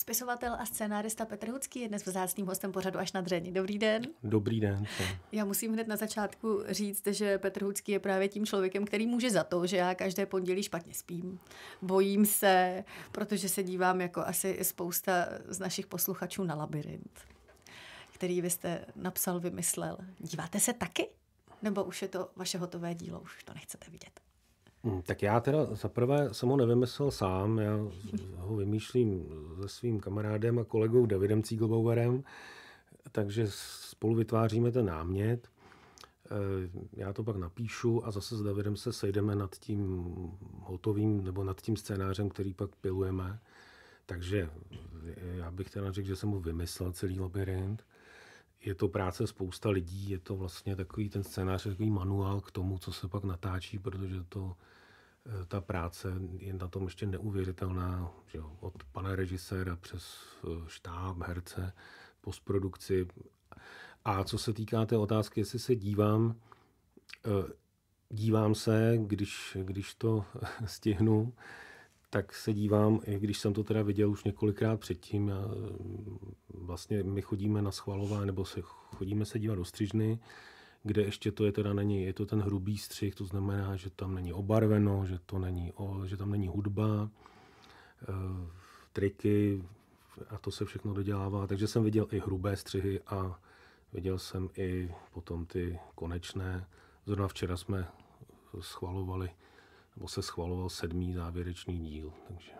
Spisovatel a scénárista Petr Hudský je dnes vzácným hostem pořadu až na dřeň. Dobrý den. Dobrý den. Já musím hned na začátku říct, že Petr Hudský je právě tím člověkem, který může za to, že já každé pondělí špatně spím. Bojím se, protože se dívám jako asi spousta z našich posluchačů na labirint, který vy jste napsal, vymyslel. Díváte se taky? Nebo už je to vaše hotové dílo, už to nechcete vidět? Hm, tak já teda zaprvé jsem ho nevymyslel sám, já ho vymýšlím se svým kamarádem a kolegou Davidem Cíglbauerem, takže spolu vytváříme ten námět. Eh, já to pak napíšu a zase s Davidem se sejdeme nad tím hotovým nebo nad tím scénářem, který pak pilujeme. Takže já bych teda řekl, že jsem mu vymyslel celý labirint je to práce spousta lidí, je to vlastně takový ten scénář, takový manuál k tomu, co se pak natáčí, protože to eh, ta práce je na tom ještě neuvěřitelná, že jo, od pana režiséra přes eh, štáb, herce, postprodukci. A co se týká té otázky, jestli se dívám, eh, dívám se, když, když to stihnu, tak se dívám, i když jsem to teda viděl už několikrát předtím, já, mm, vlastně my chodíme na schvalová, nebo se chodíme se dívat do střižny, kde ještě to je teda není, je to ten hrubý střih, to znamená, že tam není obarveno, že, to není, o, že tam není hudba, e, triky a to se všechno dodělává. Takže jsem viděl i hrubé střihy a viděl jsem i potom ty konečné. Zrovna včera jsme schvalovali nebo se schvaloval sedmý závěrečný díl. Takže,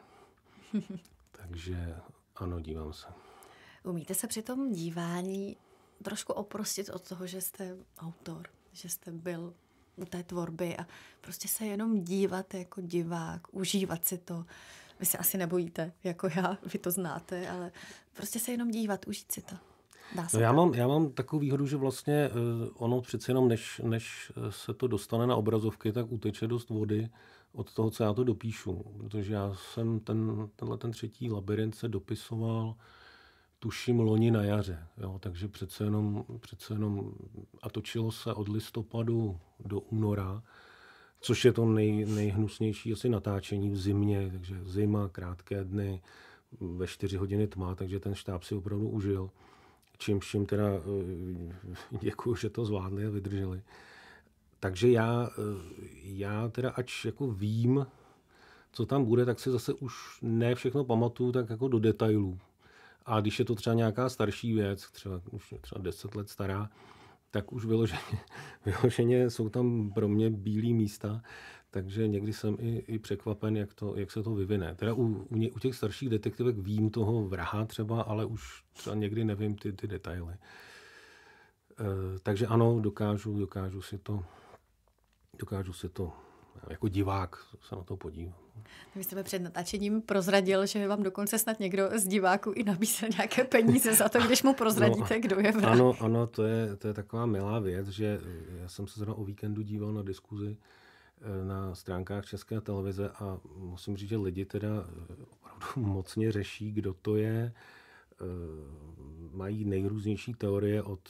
takže ano, dívám se. Umíte se při tom dívání trošku oprostit od toho, že jste autor, že jste byl u té tvorby a prostě se jenom dívat jako divák, užívat si to. Vy se asi nebojíte, jako já, vy to znáte, ale prostě se jenom dívat, užít si to. Dá se no, já, mám, já mám takovou výhodu, že vlastně eh, ono přeci jenom, než, než se to dostane na obrazovky, tak uteče dost vody od toho, co já to dopíšu. Protože já jsem ten, tenhle ten třetí labirint se dopisoval tuším loni na jaře. Jo? Takže přece jenom, přece jenom a točilo se od listopadu do února, což je to nej, nejhnusnější asi natáčení v zimě, takže zima, krátké dny, ve čtyři hodiny tma, takže ten štáb si opravdu užil čímž jim teda eh, děkuju, že to zvládli a vydrželi. Takže já, eh, já teda ač jako vím, co tam bude, tak si zase už ne všechno pamatuju tak jako do detailů. A když je to třeba nějaká starší věc, třeba už třeba 10 let stará, tak už vyloženě, vyloženě jsou tam pro mě bílé místa, takže někdy jsem i, i překvapen, jak, to, jak se to vyvine. Teda u, u, ně, u těch starších detektivek vím toho vraha třeba, ale už třeba někdy nevím ty, ty detaily. E, takže ano, dokážu, dokážu si to, dokážu si to, jako divák se na to podívat. Vy jste mi před natáčením prozradil, že vám dokonce snad někdo z diváků i nabízel nějaké peníze za to, když mu prozradíte, no, kdo je vrah. Ano, ano to, je, to je taková milá věc, že eh, já jsem se zrovna o víkendu díval na diskuzi eh, na stránkách České televize a musím říct, že lidi teda eh, opravdu mocně řeší, kdo to je, mají nejrůznější teorie od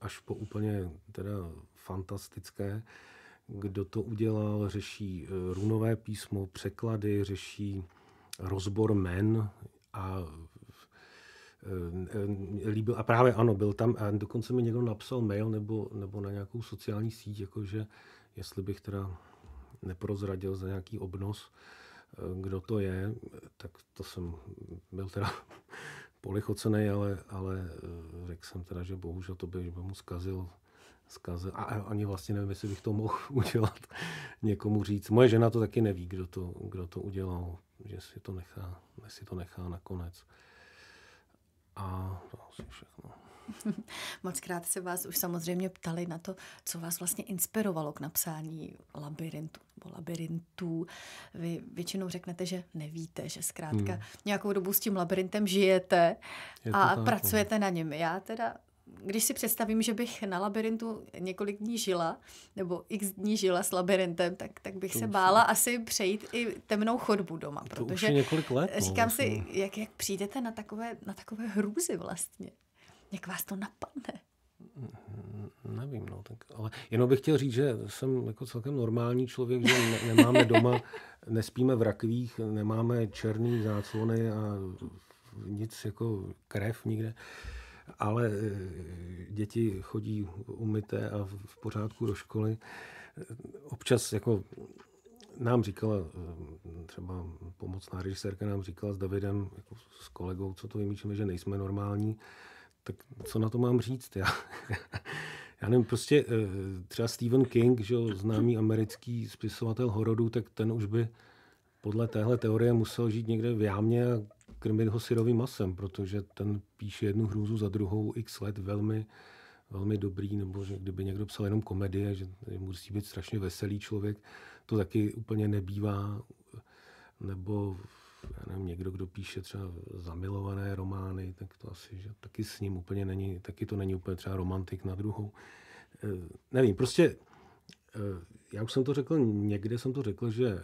až po úplně teda fantastické kdo to udělal, řeší e, runové písmo, překlady, řeší rozbor men a e, e, líbil. A právě ano, byl tam, a dokonce mi někdo napsal mail nebo, nebo na nějakou sociální síť, jakože jestli bych teda neprozradil za nějaký obnos, kdo to je, tak to jsem byl teda polichocený, ale, ale řekl jsem teda, že bohužel to by, by mu zkazil zkazil. A ani vlastně nevím, jestli bych to mohl udělat někomu říct. Moje žena to taky neví, kdo to, kdo to udělal, že si to nechá, si to nechá nakonec. A to asi všechno. Moc krát se vás už samozřejmě ptali na to, co vás vlastně inspirovalo k napsání labirintu nebo labirintů. Vy většinou řeknete, že nevíte, že zkrátka hmm. nějakou dobu s tím labirintem žijete a tak, no. pracujete ne? na něm. Já teda když si představím, že bych na labirintu několik dní žila, nebo x dní žila s labirintem, tak, tak bych to se bála je. asi přejít i temnou chodbu doma. To protože už je několik let. No, říkám si, jak, jak přijdete na takové, na takové hrůzy vlastně. Jak vás to napadne? Mm, nevím, no, tak, ale jenom bych chtěl říct, že jsem jako celkem normální člověk, že ne, nemáme doma, nespíme v rakvích, nemáme černý záclony a nic jako krev nikde. Uh, ale e, děti chodí umyté a v pořádku do školy. E, občas jako nám říkala, e, třeba pomocná režisérka nám říkala s Davidem, jako s kolegou, co to vymýšlíme, že nejsme normální, tak co na to mám říct? Já, já nevím, prostě třeba Stephen King, že jo, známý americký spisovatel horodu, tak ten už by podle téhle teorie musel žít někde v jámě a krmit ho syrovým masem, protože ten píše jednu hrůzu za druhou x let velmi, velmi dobrý, nebo že kdyby někdo psal jenom komedie, že musí být strašně veselý člověk, to taky úplně nebývá, nebo já nevím, někdo, kdo píše třeba zamilované romány, tak to asi, že taky s ním úplně není, taky to není úplně třeba romantik na druhou. E, nevím, prostě e, já už jsem to řekl, někde jsem to řekl, že eh,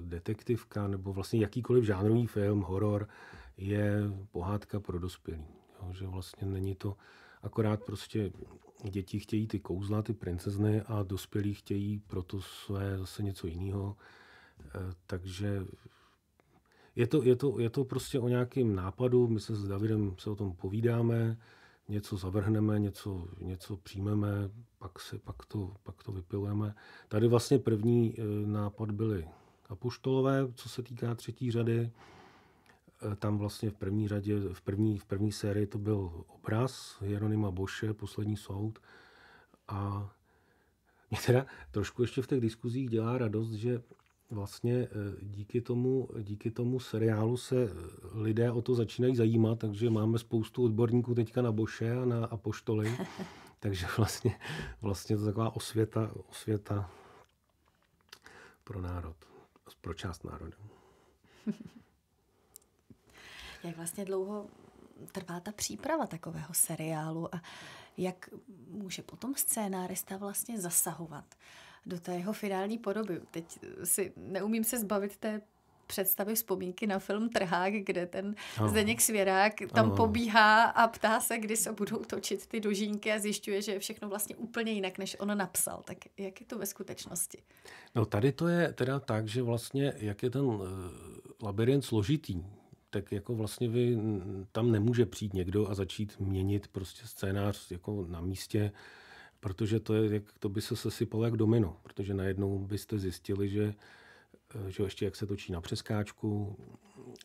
detektivka nebo vlastně jakýkoliv žánrový film, horor, je pohádka pro dospělí. Jo, že vlastně není to akorát prostě děti chtějí ty kouzla, ty princezny a dospělí chtějí proto své zase něco jiného. Eh, takže je to, je, to, je to prostě o nějakém nápadu, my se s Davidem se o tom povídáme, něco zavrhneme, něco, něco přijmeme, pak, si, pak, to, pak to vypilujeme. Tady vlastně první eh, nápad byly apoštolové, co se týká třetí řady. Eh, tam vlastně v první řadě, v první, v první sérii to byl obraz Jeronima Boše, Poslední soud. A mě teda trošku ještě v těch diskuzích dělá radost, že vlastně eh, díky tomu, díky tomu seriálu se eh, lidé o to začínají zajímat, takže máme spoustu odborníků teďka na Boše a na Apoštoly, takže vlastně, vlastně to je taková osvěta, osvěta pro národ, pro část národů. Jak vlastně dlouho trvá ta příprava takového seriálu a jak může potom scénárista vlastně zasahovat do té jeho finální podoby. Teď si neumím se zbavit té představy vzpomínky na film Trhák, kde ten ano. Zdeněk Svěrák tam ano. pobíhá a ptá se, kdy se budou točit ty dožínky a zjišťuje, že je všechno vlastně úplně jinak, než on napsal. Tak jak je to ve skutečnosti? No tady to je teda tak, že vlastně, jak je ten uh, labirint složitý, tak jako vlastně vy, tam nemůže přijít někdo a začít měnit prostě scénář jako na místě protože to, je, jak, to by se sesypalo jak domino, protože najednou byste zjistili, že eh, že ještě jak se točí na přeskáčku,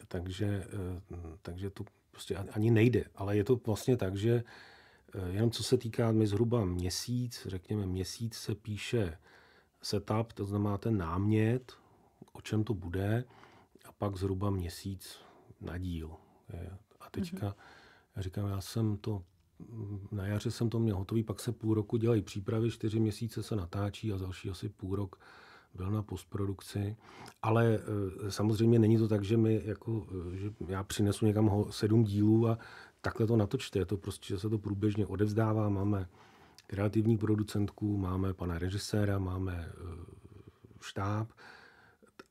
takže, eh, takže to prostě ani nejde. Ale je to vlastně tak, že eh, jenom co se týká mi zhruba měsíc, řekněme měsíc se píše setup, to znamená ten námět, o čem to bude, a pak zhruba měsíc na díl. A teďka mm-hmm. říkám, já jsem to na jaře jsem to měl hotový, pak se půl roku dělají přípravy, čtyři měsíce se natáčí a další asi půl rok byl na postprodukci, ale e, samozřejmě není to tak, že, my jako, e, že já přinesu někam ho, sedm dílů a takhle to natočte. Je to prostě, že se to průběžně odevzdává. Máme kreativní producentku, máme pana režiséra, máme e, štáb,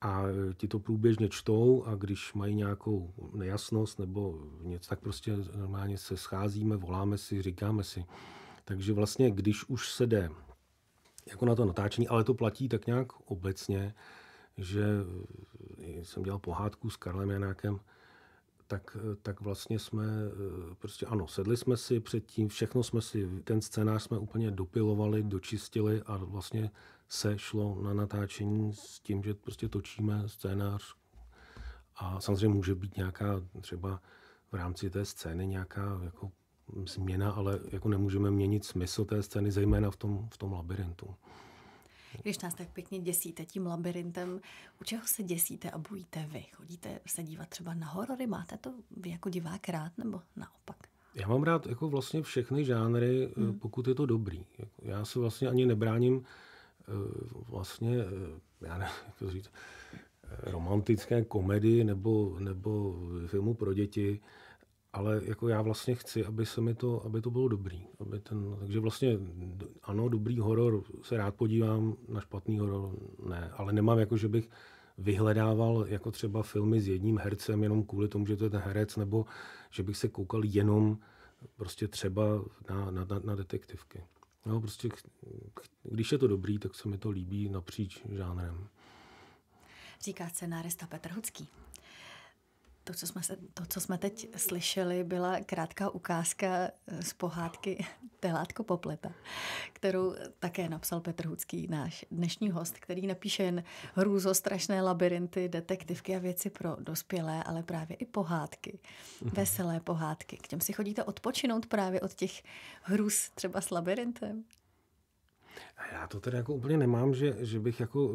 a e, ti to průběžně čtou a když mají nějakou nejasnost nebo něco, tak prostě normálně se scházíme, voláme si, říkáme si. Takže vlastně, když už se jde jako na to natáčení, ale to platí tak nějak obecně, že e, jsem dělal pohádku s Karlem Janákem, tak, e, tak vlastně jsme, prostě ano, sedli jsme si předtím, všechno jsme si, ten scénář jsme úplně dopilovali, dočistili a vlastně se šlo na natáčení s tím, že prostě točíme scénář a samozřejmě může být nějaká třeba v rámci té scény nějaká jako změna, ale jako nemůžeme měnit smysl té scény, zejména v tom, v tom labirintu. Když nás tak pěkně děsíte tím labirintem, u čeho se děsíte a bojíte vy? Chodíte se dívat třeba na horory? Máte to vy jako divák rád nebo naopak? Já mám rád jako vlastně všechny žánry, hmm. pokud je to dobrý. Jako já se vlastně ani nebráním Eh, vlastně, eh, já nevím, jak říct, eh, romantické komedii nebo, nebo filmu pro děti, ale jako já vlastně chci, aby se mi to, aby to bylo dobrý. Aby ten, takže vlastně ano, dobrý horor se rád podívám, na špatný horor ne, ale nemám jako, že bych vyhledával jako třeba filmy s jedním hercem jenom kvůli tomu, že to je ten herec, nebo že bych se koukal jenom prostě třeba na, na, na detektivky. No, prostě když je to dobrý, tak se mi to líbí napříč žánrem. Říká scenárista Petr Hudský. To co, jsme se, to, co jsme teď slyšeli, byla krátká ukázka eh, z pohádky Telátko popleta, kterou také napsal Petr Hudský, náš dnešní host, který napíše jen strašné labirinty, detektivky a věci pro dospělé, ale právě i pohádky, mhm. veselé pohádky. K těm si chodíte odpočinout právě od těch hrůz třeba s labirintem? Já to tedy jako úplně nemám, že, že bych jako,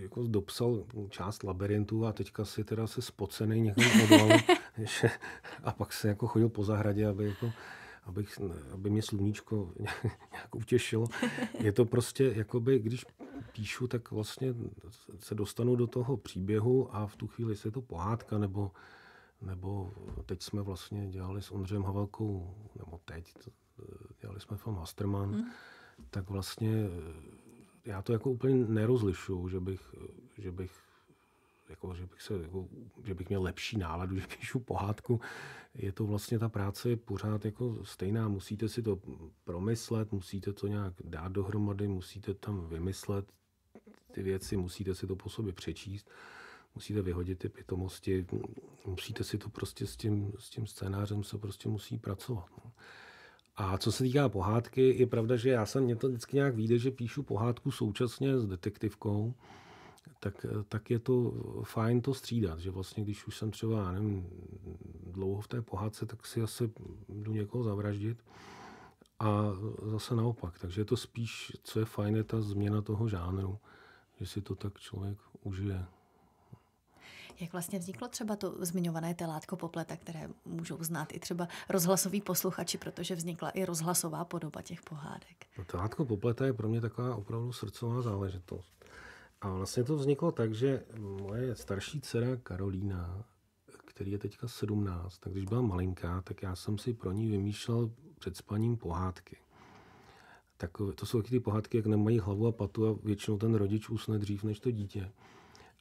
jako dopsal část labirintu a teďka si teda se spocený někam odval že, a pak se jako chodil po zahradě, aby jako abych, aby mě sluníčko nějak utěšilo. Je to prostě, jakoby, když píšu, tak vlastně se dostanu do toho příběhu a v tu chvíli, se je to pohádka, nebo, nebo teď jsme vlastně dělali s Ondřejem Havelkou, nebo teď, dělali jsme film Hasterman, mm tak vlastně eh, já to jako úplně nerozlišuju, že bych, eh, že bych jako, že, bych se, jako, že bych měl lepší náladu, že píšu pohádku. Je to vlastně, ta práce je pořád jako stejná. Musíte si to promyslet, musíte to nějak dát dohromady, musíte tam vymyslet ty věci, musíte si to po sobě přečíst, musíte vyhodit ty pitomosti, musíte si to prostě s tím, s tím scénářem se prostě musí pracovat. No. A co se týká pohádky, je pravda, že já jsem mě to vždycky nějak vyjde, že píšu pohádku současně s detektivkou, tak, tak je to fajn to střídat, že vlastně když už jsem třeba, já nevím, dlouho v té pohádce, tak si asi jdu někoho zavraždit a zase naopak. Takže je to spíš, co je fajn, je ta změna toho žánru, že si to tak člověk užije. Jak vlastně vzniklo třeba to zmiňované látko popleta, které můžou znát i třeba rozhlasoví posluchači, protože vznikla i rozhlasová podoba těch pohádek? No, látko popleta je pro mě taková opravdu srdcová záležitost. A vlastně to vzniklo tak, že moje starší dcera Karolína, který je teďka 17, tak když byla malinká, tak já jsem si pro ní vymýšlel před spaním pohádky. Tak to jsou ty pohádky, jak nemají hlavu a patu a většinou ten rodič usne dřív než to dítě.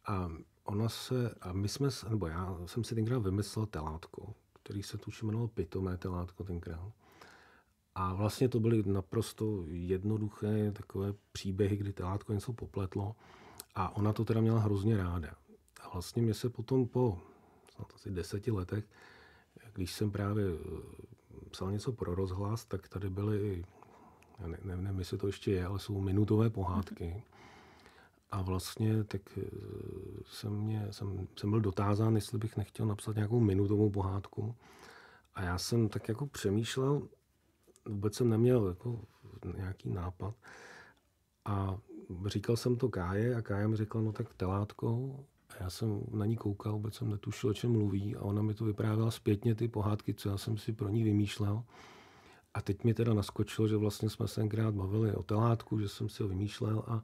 A ona se, a my jsme, nebo já jsem si tenkrát vymyslel telátko, který se tuším jmenoval Pitomé telátko tenkrát. A vlastně to byly naprosto jednoduché takové příběhy, kdy telátko něco popletlo a ona to teda měla hrozně ráda. A vlastně mě se potom po snad asi deseti letech, když jsem právě eh, psal něco pro rozhlas, tak tady byly, nevím, nevím jestli to ještě je, ale jsou minutové pohádky. Mm-hmm A vlastně tak eh, jsem, mě, jsem, jsem byl dotázán, jestli bych nechtěl napsat nějakou minutovou pohádku. A já jsem tak jako přemýšlel, vůbec jsem neměl jako nějaký nápad. A říkal jsem to Káje a Káje mi řekla, no tak telátko. A já jsem na ní koukal, vůbec jsem netušil, o čem mluví. A ona mi to vyprávěla zpětně, ty pohádky, co já jsem si pro ní vymýšlel. A teď mi teda naskočilo, že vlastně jsme se tenkrát bavili o telátku, že jsem si ho vymýšlel a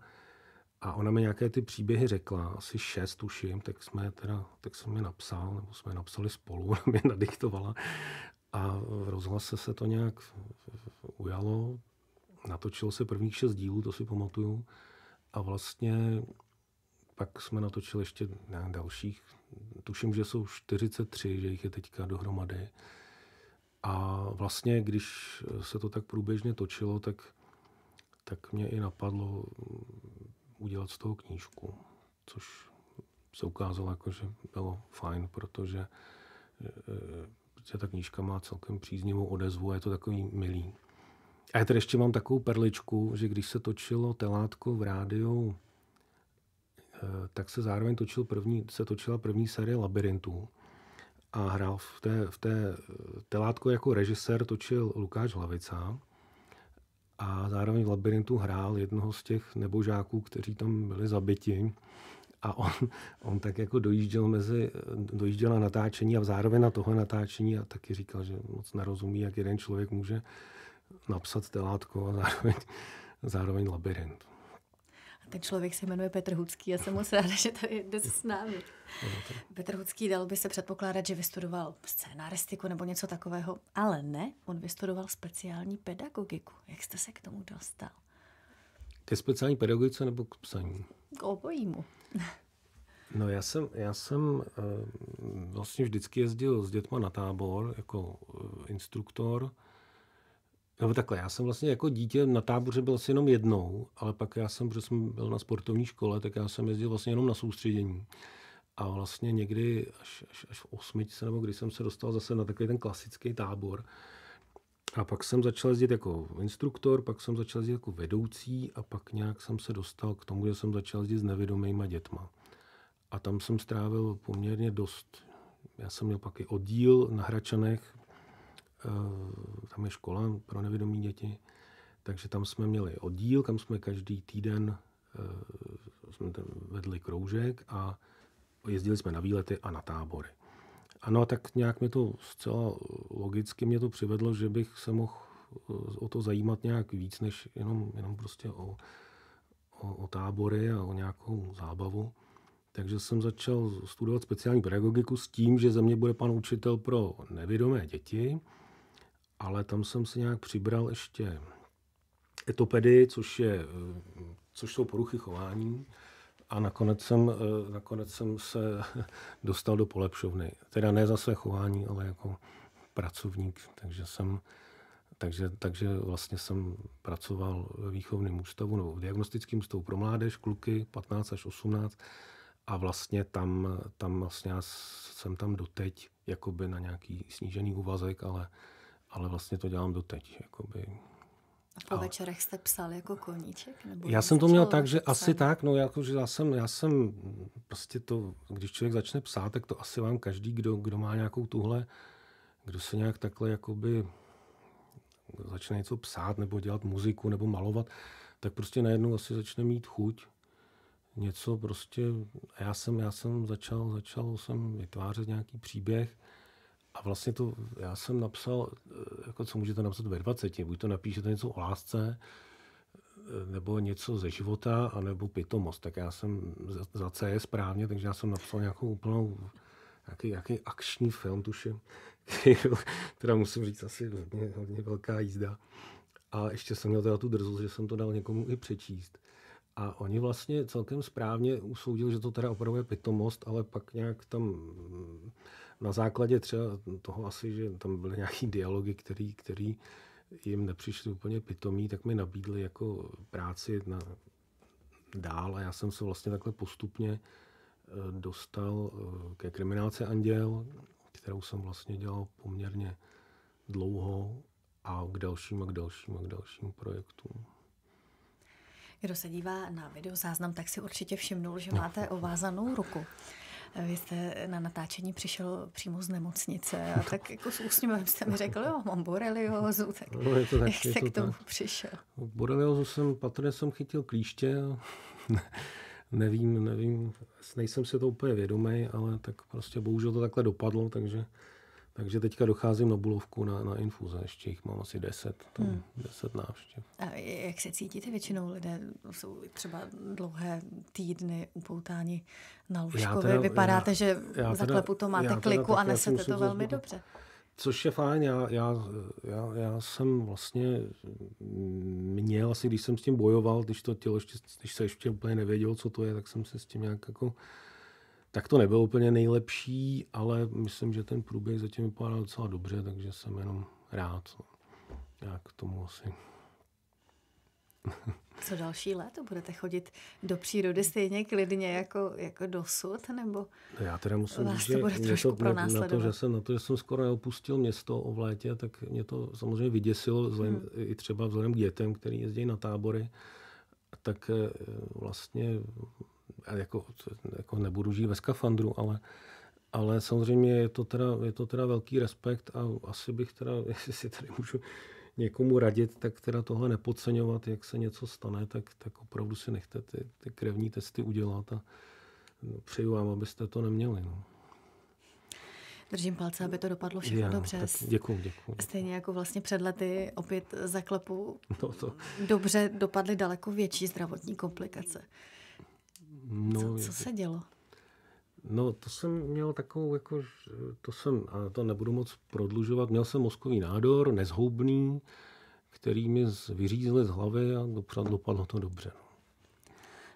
a ona mi nějaké ty příběhy řekla, asi šest tuším, tak, jsme teda, tak jsem je napsal, nebo jsme je napsali spolu, ona mi nadiktovala. A v rozhlase se to nějak ujalo, natočilo se prvních šest dílů, to si pamatuju. A vlastně pak jsme natočili ještě dalších, tuším, že jsou 43, že jich je teďka dohromady. A vlastně, když se to tak průběžně točilo, tak, tak mě i napadlo udělat z toho knížku, což se ukázalo jako, že bylo fajn, protože, protože eh, ta knížka má celkem příznivou odezvu a je to takový milý. A já tady ještě mám takovou perličku, že když se točilo telátko v rádiu, eh, tak se zároveň točil první, se točila první série Labirintů a hrál v té, v té eh, telátko jako režisér točil Lukáš Hlavica a zároveň v labirintu hrál jednoho z těch nebožáků, kteří tam byli zabiti. A on, on tak jako dojížděl, mezi, dojížděl na natáčení a zároveň na tohle natáčení a taky říkal, že moc nerozumí, jak jeden člověk může napsat telátko a zároveň, zároveň labirint. Ten člověk se jmenuje Petr Hudský a jsem moc ráda, že tady je s námi. Petr Hudský dal by se předpokládat, že vystudoval scénaristiku nebo něco takového, ale ne, on vystudoval speciální pedagogiku. Jak jste se k tomu dostal? Ke speciální pedagogice nebo k psaní? K obojímu. No já jsem, já jsem eh, vlastně vždycky jezdil s dětma na tábor jako eh, instruktor, nebo takhle, já jsem vlastně jako dítě na táboře byl asi jenom jednou, ale pak já jsem, protože jsem byl na sportovní škole, tak já jsem jezdil vlastně jenom na soustředění. A vlastně někdy až, až, až v osmičce, nebo když jsem se dostal zase na takový ten klasický tábor, a pak jsem začal jezdit jako instruktor, pak jsem začal jezdit jako vedoucí a pak nějak jsem se dostal k tomu, že jsem začal jezdit s nevědomýma dětma. A tam jsem strávil poměrně dost. Já jsem měl pak i oddíl na Hračanech, Eh, tam je škola pro nevědomí děti, takže tam jsme měli oddíl, kam jsme každý týden eh, jsme vedli kroužek a jezdili jsme na výlety a na tábory. Ano, tak nějak mě to zcela logicky mě to přivedlo, že bych se mohl eh, o to zajímat nějak víc, než jenom, jenom prostě o, o, o tábory a o nějakou zábavu. Takže jsem začal studovat speciální pedagogiku s tím, že ze mě bude pan učitel pro nevědomé děti ale tam jsem si nějak přibral ještě etopedy, což, je, což jsou poruchy chování. A nakonec jsem, nakonec jsem se dostal do polepšovny. Teda ne za své chování, ale jako pracovník. Takže jsem, takže, takže vlastně jsem pracoval ve výchovném ústavu nebo v diagnostickém ústavu pro mládež, kluky 15 až 18 a vlastně tam, tam vlastně já jsem tam doteď jakoby na nějaký snížený úvazek, ale ale vlastně to dělám doteď. Jakoby. A po ale... večerech jste psal jako koníček? Nebo já jsem to měl tak, že psal? asi tak, no jako, že já jsem, já jsem prostě to, když člověk začne psát, tak to asi vám každý, kdo, kdo má nějakou tuhle, kdo se nějak takhle jakoby začne něco psát nebo dělat muziku nebo malovat, tak prostě najednou asi začne mít chuť něco prostě, já jsem, já jsem začal, začal jsem vytvářet nějaký příběh, a vlastně to, já jsem napsal, eh, jako co můžete napsat ve 20, buď to napíšete něco o lásce, eh, nebo něco ze života, anebo pitomost. Tak já jsem za, za C je správně, takže já jsem napsal nějakou úplnou nějaký, nějaký akční film, tuším, která teda musím říct, asi hodně, hodně velká jízda. A ještě jsem měl teda tu drzost, že jsem to dal někomu i přečíst. A oni vlastně celkem správně usoudili, že to teda opravdu je pitomost, ale pak nějak tam na základě třeba toho asi, že tam byly nějaký dialogy, který, který jim nepřišli úplně pitomí, tak mi nabídli jako práci na dál a já jsem se vlastně takhle postupně eh, dostal eh, ke kriminálce Anděl, kterou jsem vlastně dělal poměrně dlouho a k dalším a k dalším a k dalším projektům. Kdo se dívá na videozáznam, tak si určitě všimnul, že máte ovázanou ruku vy jste na natáčení přišel přímo z nemocnice a no. tak jako s úsměvem jste mi řekl, jo, mám boreliozu, tak, no, je to tak jak jste to k tomu tak. přišel? No, boreliozu jsem, patrně jsem chytil klíště a nevím, nevím, nejsem si to úplně vědomý, ale tak prostě bohužel to takhle dopadlo, takže takže teďka docházím na Bulovku na, na infuze, ještě jich mám asi 10, tam hmm. 10 návštěv. A jak se cítíte většinou lidé? Jsou třeba dlouhé týdny upoutáni na lůžkově. Vypadáte, já, že já za klepu to máte kliku a nesete to velmi dobře. Což je fajn, já, já, já, já jsem vlastně měl asi, když jsem s tím bojoval, když, to tělo ještě, když se ještě úplně nevěděl, co to je, tak jsem se s tím nějak jako tak to nebylo úplně nejlepší, ale myslím, že ten průběh zatím vypadal docela dobře, takže jsem jenom rád. No. Já k tomu asi. Co další léto? Budete chodit do přírody stejně klidně jako, jako dosud? Nebo já teda musím říct, že mě to, na, na, to, že jsem, na to, že jsem skoro neopustil město o létě, tak mě to samozřejmě vyděsilo, vzhledem, hmm. i třeba vzhledem k dětem, který jezdí na tábory, tak eh, vlastně jako, jako nebudu žít ve skafandru, ale, ale samozřejmě je to, teda, je to teda velký respekt a asi bych teda, jestli si tady můžu někomu radit, tak teda tohle nepodceňovat, jak se něco stane, tak, tak opravdu si nechte ty, ty krevní testy udělat a přeju vám, abyste to neměli. No. Držím palce, aby to dopadlo všechno Já, dobře. Děkuji, děkuji. Stejně jako vlastně před lety opět zaklepu no to. dobře dopadly daleko větší zdravotní komplikace. No, co, co se dělo? No, to jsem měl takovou, jako, to jsem, a to nebudu moc prodlužovat, měl jsem mozkový nádor, nezhoubný, který mi vyřízl z hlavy a dopadlo to dobře. No.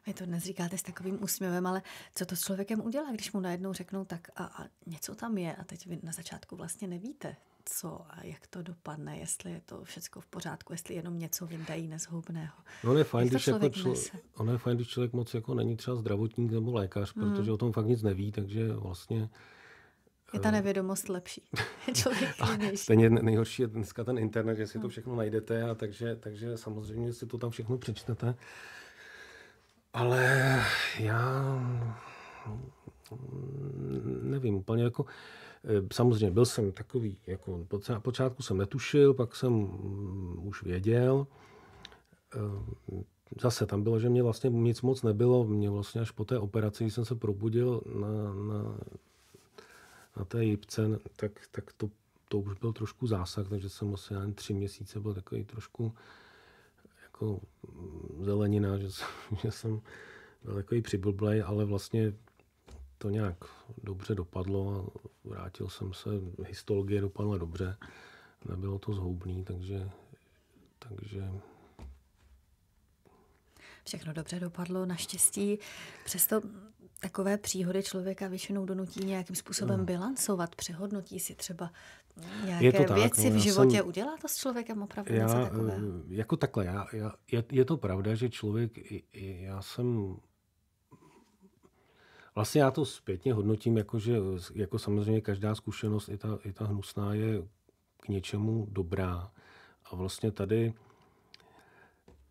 Vy to dnes říkáte s takovým úsměvem, ale co to s člověkem udělá, když mu najednou řeknou tak a, a něco tam je a teď vy na začátku vlastně nevíte, co a jak to dopadne, jestli je to všechno v pořádku, jestli jenom něco vyndají nezhoubného. No je fajn, když jako člověk, člo, ono je fajn, když člověk moc jako není třeba zdravotník nebo lékař, hmm. protože o tom fakt nic neví, takže vlastně je ta eh, nevědomost lepší. Stejně nejhorší je dneska ten internet, že si to hmm. všechno najdete, a takže, takže samozřejmě si to tam všechno přečtete. Ale já nevím úplně jako, eh, samozřejmě byl jsem takový, jako na počátku jsem netušil, pak jsem mm, už věděl. Eh, zase tam bylo, že mě vlastně nic moc nebylo, mě vlastně až po té operaci, když jsem se probudil na, na, na té jipce, tak, tak to, to už byl trošku zásah, takže jsem asi vlastně jen tři měsíce byl takový trošku jako mm, zelenina, že, že jsem byl takový přiblblej, ale vlastně to nějak dobře dopadlo a vrátil jsem se, histologie dopadla dobře, nebylo to zhoubný, takže, takže Všechno dobře dopadlo, naštěstí. Přesto takové příhody člověka většinou donutí nějakým způsobem no. bilancovat, přehodnotí si třeba nějaké je to tak, věci no, v životě. Jsem, udělá to s člověkem opravdu já, něco eh, takového? Jako takhle, já, já, je, je to pravda, že člověk, já jsem Vlastně já to zpětně hodnotím, jako že jako samozřejmě každá zkušenost, i ta, i ta hnusná, je k něčemu dobrá. A vlastně tady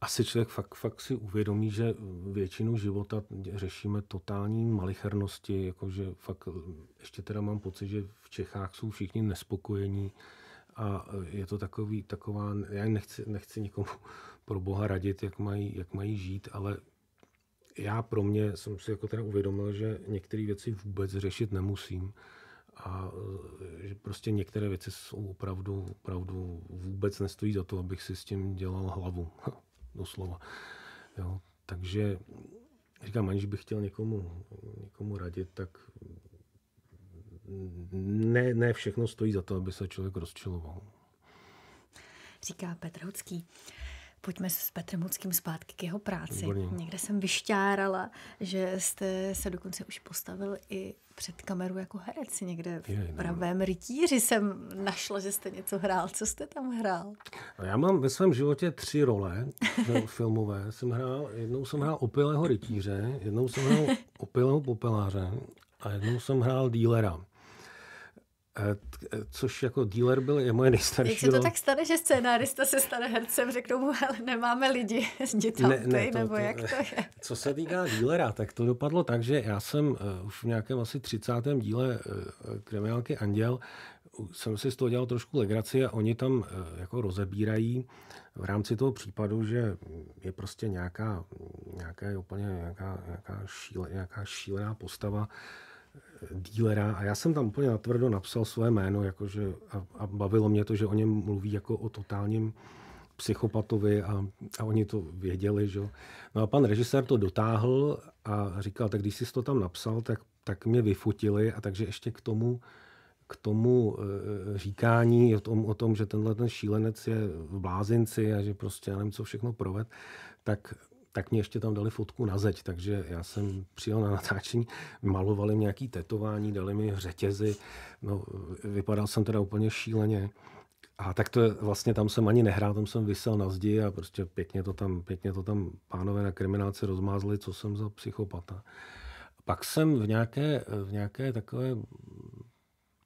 asi člověk fakt, fakt si uvědomí, že většinu života řešíme totální malichernosti, jakože fakt ještě teda mám pocit, že v Čechách jsou všichni nespokojení a je to takový, taková, já nechci, nechci nikomu pro boha radit, jak mají, jak mají žít, ale já pro mě jsem si jako teda uvědomil, že některé věci vůbec řešit nemusím a že prostě některé věci jsou opravdu, opravdu vůbec nestojí za to, abych si s tím dělal hlavu. doslova. Jo, takže říkám, aniž bych chtěl někomu, někomu radit, tak ne, ne všechno stojí za to, aby se člověk rozčiloval. Říká Petr Hudský pojďme s Petrem Hudským zpátky k jeho práci. Výborně. Někde jsem vyšťárala, že jste se dokonce už postavil i před kameru jako herec. Někde v Je, no. pravém rytíři jsem našla, že jste něco hrál. Co jste tam hrál? No já mám ve svém životě tři role filmové. Jsem hrál, jednou jsem hrál opilého rytíře, jednou jsem hrál opilého popeláře a jednou jsem hrál dílera. Eh, eh, což jako dealer byl je moje nejstarší. Jak se to tak stane, že scénárista se stane hercem, řeknou mu, ale nemáme lidi, jdi tam, ne, ne, to, nebo to, jak to je? Co se týká dílera, tak to dopadlo tak, že já jsem eh, už v nějakém asi 30. díle Kriminálky Anděl jsem si z toho dělal trošku legraci a oni tam jako rozebírají v rámci toho případu, že je prostě nějaká, nějaká úplně nějaká, nějaká, šíle, nějaká šílená postava, dílera a já jsem tam úplně natvrdo napsal své jméno jakože, a, a bavilo mě to, že o něm mluví jako o totálním psychopatovi a, a oni to věděli. Že? No a pan režisér to dotáhl a říkal, tak když jsi to tam napsal, tak, tak mě vyfotili a takže ještě k tomu k tomu eh, říkání o tom, o tom, že tenhle ten šílenec je v blázinci a že prostě já nevím, co všechno proved, tak tak mě ještě tam dali fotku na zeď, takže já jsem přijel na natáčení, malovali mě nějaký tetování, dali mi řetězy, no, vypadal jsem teda úplně šíleně. A tak to je, vlastně tam jsem ani nehrál, tam jsem vysel na zdi a prostě pěkně to tam, pěkně to tam pánové na krimináci rozmázli, co jsem za psychopata. Pak jsem v nějaké, v nějaké takové,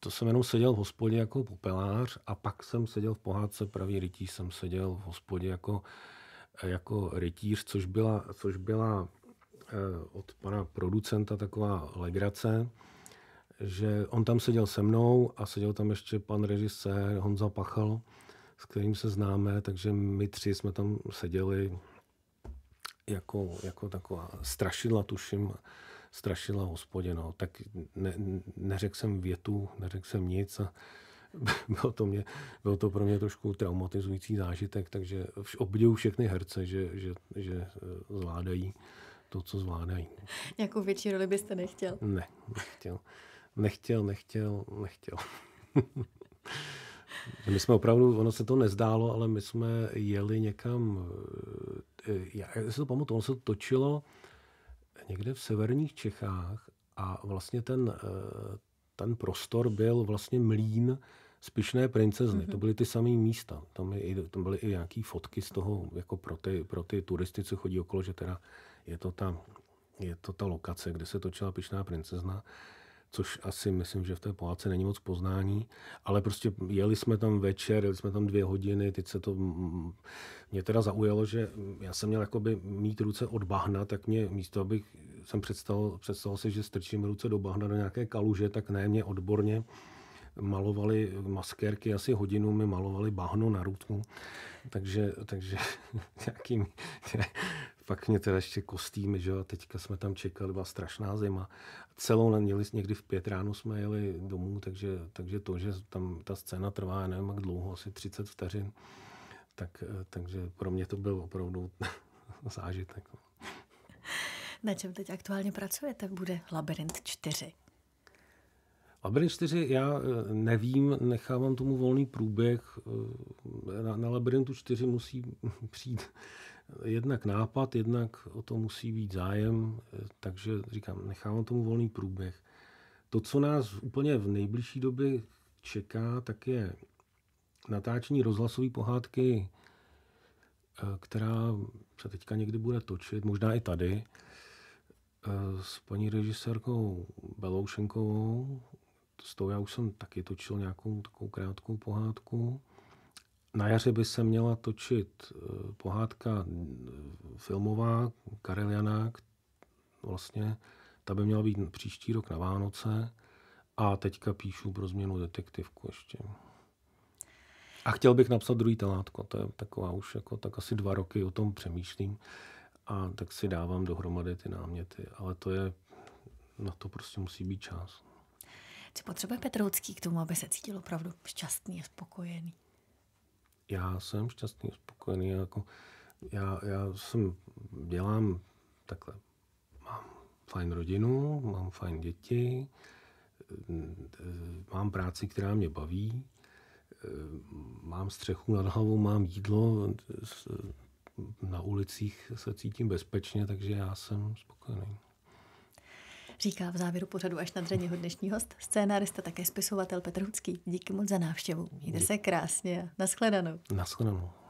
to jsem jenom seděl v hospodě jako popelář a pak jsem seděl v pohádce Pravý rytí, jsem seděl v hospodě jako jako rytíř, což byla, což byla eh, od pana producenta taková legrace, že on tam seděl se mnou a seděl tam ještě pan režisér Honza Pachal, s kterým se známe, takže my tři jsme tam seděli jako, jako taková strašidla, tuším, strašidla hospodě. No. Tak ne, neřekl jsem větu, neřekl jsem nic a bylo, to mě, bylo to pro mě trošku traumatizující zážitek, takže obdivu všechny herce, že, že, že eh, zvládají to, co zvládají. Jakou větší roli byste nechtěl? Ne, nechtěl. Nechtěl, nechtěl, nechtěl. my jsme opravdu, ono se to nezdálo, ale my jsme jeli někam, eh, eh, já si to pamatuju, ono se to točilo někde v severních Čechách a vlastně ten, ten prostor byl vlastně mlín, Spišné princezny, mm-hmm. to mhm. byly ty samé místa. Tam, je, tam byly i nějaké fotky z toho, jako pro ty, pro ty turisty, co chodí okolo, že teda je to ta, je to ta lokace, kde se točila Pišná princezna což asi myslím, že v té pohádce není moc poznání, ale prostě jeli jsme tam večer, jeli jsme tam dvě hodiny, teď se to, mě teda zaujalo, že já jsem měl jakoby mít ruce od bahna, tak mě místo, abych jsem představil, představil si, že strčím ruce do bahna do nějaké kaluže, tak ne, mě odborně malovali maskérky asi hodinu, my malovali bahno na rutmu. takže, takže nějakým, pak mě teda ještě kostýmy, že a teďka jsme tam čekali, byla strašná zima. Celou na měli, někdy v pět ráno jsme jeli domů, takže, takže to, že tam ta scéna trvá, já nevím jak dlouho, asi 30 vteřin, tak, eh, takže pro mě to byl opravdu zážitek. Na čem teď aktuálně pracujete? Bude Labirint 4. Labirint 4 já eh, nevím, nechávám tomu volný průběh. Eh, na, na Labirintu 4 musí přijít jednak nápad, jednak o to musí být zájem, eh, takže říkám, nechávám tomu volný průběh. To, co nás úplně v nejbližší době čeká, tak je natáčení rozhlasové pohádky, která se teďka někdy bude točit, možná i tady, s paní režisérkou Beloušenkovou, s tou já už jsem taky točil nějakou takovou krátkou pohádku. Na jaře by se měla točit eh, pohádka eh, filmová Karel Janák, vlastně, ta by měla být příští rok na Vánoce a teďka píšu pro změnu detektivku ještě. A chtěl bych napsat druhý telátko, to je taková už jako tak asi dva roky o tom přemýšlím a tak si dávám dohromady ty náměty, ale to je, na to prostě musí být čas. Co potřebuje Petroucký k tomu, aby se cítil opravdu šťastný a spokojený? Já jsem šťastný a spokojený. Já, jako, já, já jsem, dělám takhle. Mám fajn rodinu, mám fajn děti, mám práci, která mě baví, mám střechu nad hlavou, mám jídlo, na ulicích se cítím bezpečně, takže já jsem spokojený říká v závěru pořadu až na dřeně dnešní host, scénárista, také spisovatel Petr Hudský. Díky moc za návštěvu. Mějte se krásně. Naschledanou. Naschledanou.